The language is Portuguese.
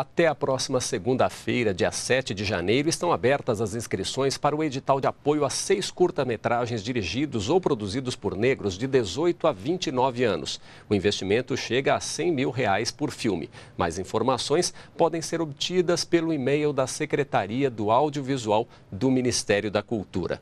Até a próxima segunda-feira, dia 7 de janeiro, estão abertas as inscrições para o edital de apoio a seis curta-metragens dirigidos ou produzidos por negros de 18 a 29 anos. O investimento chega a 100 mil reais por filme. Mais informações podem ser obtidas pelo e-mail da Secretaria do Audiovisual do Ministério da Cultura.